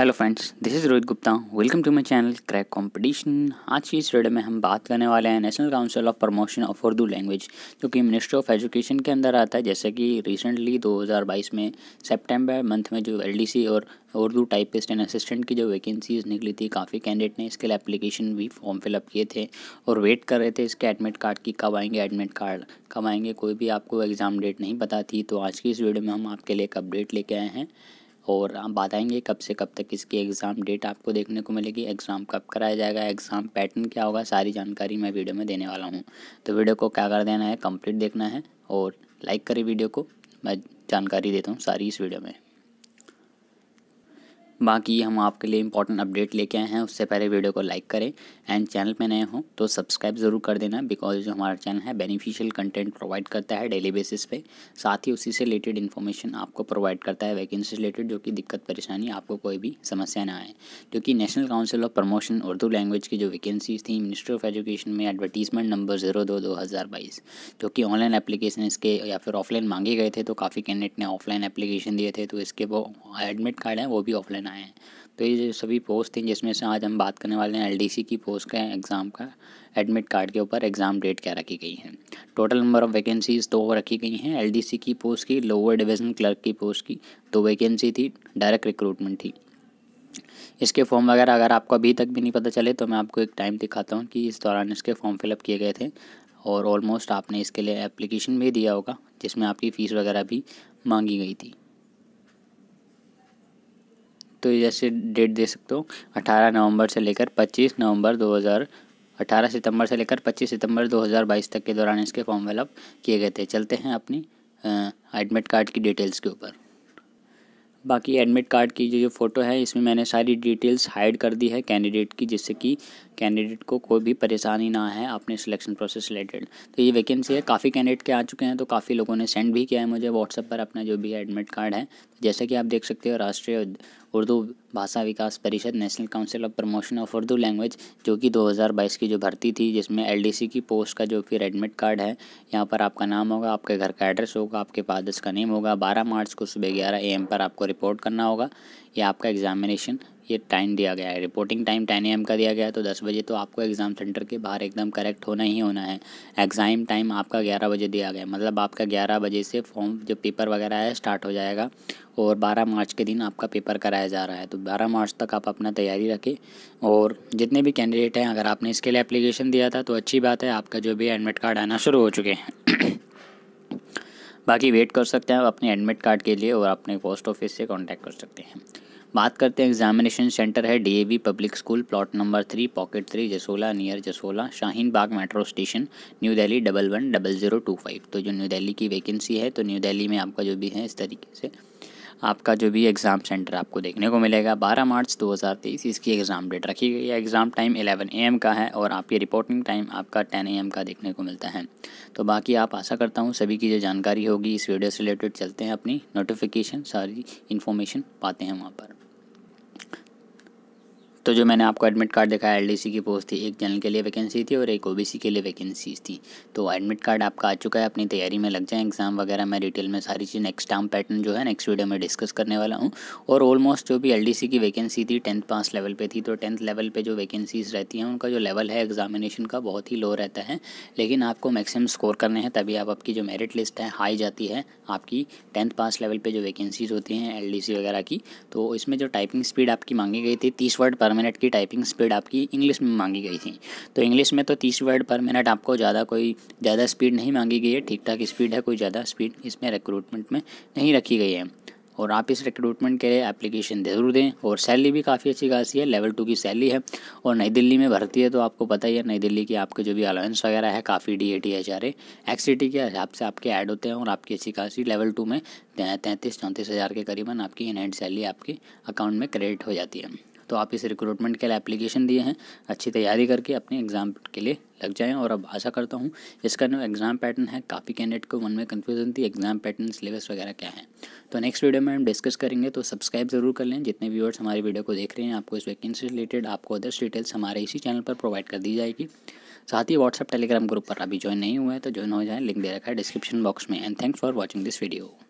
hello friends this is Rohit Gupta welcome to my channel Crack Competition आज की इस video में हम बात करने वाले हैं National Council of Promotion of Urdu Language जो कि मिनिस्ट्री ऑफ एजुकेशन के अंदर आता है जैसे कि रिसेंटली 2022 में सितंबर मंथ में जो एलडीसी और उर्दू टाइपिस्ट एंड असिस्टेंट की जो वैकेंसीज निकली थी काफ़ी कैंडिडेट ने इसके लिए एप्लीकेशन भी फॉर्म फिलअप किए थे और वेट कर रहे थे इसके एडमिट कार्ड की कब आएंगे एडमिट कार्ड कब आएंगे कोई भी आपको एग्ज़ाम डेट नहीं पता थी तो आज की इस वीडियो में हम आपके लिए एक अपडेट लेके आए हैं और हम बताएंगे कब से कब तक इसकी एग्ज़ाम डेट आपको देखने को मिलेगी एग्ज़ाम कब कराया जाएगा एग्ज़ाम पैटर्न क्या होगा सारी जानकारी मैं वीडियो में देने वाला हूँ तो वीडियो को क्या कर देना है कंप्लीट देखना है और लाइक करें वीडियो को मैं जानकारी देता हूँ सारी इस वीडियो में बाकी हम आपके लिए इंपॉर्टेंट अपडेट लेके आए हैं उससे पहले वीडियो को लाइक करें एंड चैनल पे नए हों तो सब्सक्राइब ज़रूर कर देना बिकॉज जो हमारा चैनल है बेनिफिशियल कंटेंट प्रोवाइड करता है डेली बेसिस पे साथ ही उसी से रिलेटेड इन्फॉर्मेशन आपको प्रोवाइड करता है वैकेंसी रिलेटेड जो कि दिक्कत परेशानी आपको कोई भी समस्या ना आए क्योंकि National Council of Promotion Urdu Language की जो वैकेंसीज थी मिनिस्ट्री ऑफ एजुकेशन में एडवर्टीजमेंट नंबर जीरो दो दो हज़ार बाईस जो कि ऑनलाइन एप्लीकेशन इसके या फिर ऑफलाइन मांगे गए थे तो काफ़ी कैंडिडेट ने ऑफलाइन एप्लीकेशन दिए थे तो इसके वो एडमिट कार्ड हैं वो भी ऑफलाइन बनाए हैं तो ये सभी पोस्ट थी जिसमें से आज हम बात करने वाले हैं एलडीसी की पोस्ट का एग्ज़ाम का एडमिट कार्ड के ऊपर एग्ज़ाम डेट क्या रखी गई है टोटल नंबर ऑफ़ वैकेंसीज़ दो रखी गई हैं एलडीसी की पोस्ट की लोअर डिवीज़न क्लर्क की पोस्ट की दो वैकेंसी थी डायरेक्ट रिक्रूटमेंट थी इसके फॉर्म वगैरह अगर आपको अभी तक भी नहीं पता चले तो मैं आपको एक टाइम दिखाता हूँ कि इस दौरान इसके फॉर्म फिलअप किए गए थे और ऑलमोस्ट आपने इसके लिए एप्लीकेशन भी दिया होगा जिसमें आपकी फ़ीस वगैरह भी मांगी गई थी तो जैसे डेट दे सकते हो अठारह नवंबर से लेकर पच्चीस नवंबर दो हज़ार अठारह सितंबर से लेकर पच्चीस सितंबर बाईस तक के दौरान इसके फॉर्म फिलअप किए गए थे चलते हैं अपनी एडमिट कार्ड की डिटेल्स के ऊपर बाकी एडमिट कार्ड की जो जो फ़ोटो है इसमें मैंने सारी डिटेल्स हाइड कर दी है कैंडिडेट की जिससे कि कैंडिडेट को कोई भी परेशानी ना है अपने सिलेक्शन प्रोसेस रिलेटेड तो ये वैकेंसी है काफ़ी कैंडिडेट के आ चुके हैं तो काफ़ी लोगों ने सेंड भी किया है मुझे व्हाट्सअप पर अपना जो भी एडमिट कार्ड है जैसे कि आप देख सकते हो राष्ट्रीय Urdu Bhasha Vikas Parishad National Council of Promotion of Urdu Language जो कि 2022 की जो भर्ती थी जिसमें एल की पोस्ट का जो फिर एडमिट कार्ड है यहाँ पर आपका नाम होगा आपके घर का एड्रेस होगा आपके फादर्स का नेम होगा 12 मार्च को सुबह ग्यारह ए पर आपको रिपोर्ट करना होगा या आपका एग्जामिनेशन ये टाइम दिया गया है रिपोर्टिंग टाइम टेन एम का दिया गया है तो दस बजे तो आपको एग्ज़ाम सेंटर के बाहर एकदम करेक्ट होना ही होना है एग्ज़ाम टाइम आपका ग्यारह बजे दिया गया है मतलब आपका ग्यारह बजे से फॉर्म जो पेपर वगैरह है स्टार्ट हो जाएगा और बारह मार्च के दिन आपका पेपर कराया जा रहा है तो बारह मार्च तक आप अपना तैयारी रखें और जितने भी कैंडिडेट हैं अगर आपने इसके लिए अप्लीकेशन दिया था तो अच्छी बात है आपका जो भी एडमिट कार्ड आना शुरू हो चुके हैं बाकी वेट कर सकते हैं आप अपने एडमिट कार्ड के लिए और अपने पोस्ट ऑफिस से कांटेक्ट कर सकते हैं बात करते हैं एग्जामिनेशन सेंटर है DAV public school plot number three pocket three Jasola near Jasola Shaheen Bagh metro station new Delhi double one double zero two five तो जो न्यू दिल्ली की वैकेंसी है तो न्यू दिल्ली में आपका जो भी है इस तरीके से आपका जो भी एग्ज़ाम सेंटर आपको देखने को मिलेगा बारह मार्च तेईस इसकी एग्ज़ाम डेट रखी गई है एग्ज़ाम टाइम एलेवन एम का है और आपकी रिपोर्टिंग टाइम आपका टेन एम का देखने को मिलता है तो बाकी आप आशा करता हूँ सभी की जो जानकारी होगी इस वीडियो से रिलेटेड चलते हैं अपनी नोटिफिकेशन सारी इन्फॉर्मेशन पाते हैं वहाँ पर तो जो मैंने आपको एडमिट कार्ड दिखाया एलडीसी की पोस्ट थी एक जनरल के लिए वैकेंसी थी और एक ओबीसी के लिए वैकेंसीज थी तो एडमिट कार्ड आपका आ चुका है अपनी तैयारी में लग जाए एग्जाम वगैरह मैं डिटेल में सारी चीज़ नेक्स्ट टाइम पैटर्न जो है नेक्स्ट वीडियो में डिस्कस करने वाला हूँ और ऑलमोस्ट जो भी एल की वैकेंसी थी टेंथ पास लेवल पर थी तो टेंथ लेवल पर जो वैकेंसीज रहती हैं उनका जो लेवल है एग्जामिनेशन का बहुत ही लो रहता है लेकिन आपको मैक्सिमम स्कोर करने हैं तभी आप आपकी जो मेरिट लिस्ट है हाई जाती है आपकी टेंथ पास लेवल पर जो वैकेंसीज होती हैं एल वगैरह की तो इसमें जो टाइपिंग स्पीड आपकी मांगी गई थी तीस वर्ड पर मिनट की टाइपिंग स्पीड आपकी इंग्लिश में मांगी गई थी तो इंग्लिश में तो तीस वर्ड पर मिनट आपको ज़्यादा कोई ज़्यादा स्पीड नहीं मांगी गई है ठीक ठाक स्पीड है कोई ज़्यादा स्पीड इसमें रिक्रूटमेंट में नहीं रखी गई है और आप इस रिक्रूटमेंट के लिए एप्लीकेशन जरूर दें और सैलरी भी काफ़ी अच्छी खासी है लेवल टू की सैलरी है और नई दिल्ली में भर्ती है तो आपको पता ही है नई दिल्ली की आपके जो भी अलाउंस वगैरह है काफ़ी D A T H R T के हिसाब से आपके ऐड होते हैं और आपकी अच्छी खासी लेवल टू में तैंतीस चौंतीस हज़ार के करीबन आपकी इन सैलरी आपके अकाउंट में क्रेडिट हो जाती है तो आप इस रिक्रूटमेंट के लिए एप्लीकेशन दिए हैं अच्छी तैयारी करके अपने एग्ज़ाम के लिए लग जाएं और अब आशा करता हूँ इसका जो एग्ज़ाम पैटर्न है काफ़ी कैंडिडेट को मन में कन्फ्यूजन थी एग्ज़ाम पैटर्न सिलेबस वगैरह क्या है तो नेक्स्ट वीडियो में हम डिस्कस करेंगे तो सब्सक्राइब जरूर कर लें जितने व्यूअर्स हमारी वीडियो को देख रहे हैं आपको इस वैकेंसी रिलेटेड आपको अदर्स डिटेल्स हमारे इसी चैनल पर प्रोवाइड कर दी जाएगी साथ ही व्हाट्सअप टेलीग्राम ग्रुप पर अभी ज्वाइन नहीं हुआ है तो ज्वाइन हो जाए लिंक दे रखा है डिस्क्रिप्शन बॉक्स में and thanks for watching this video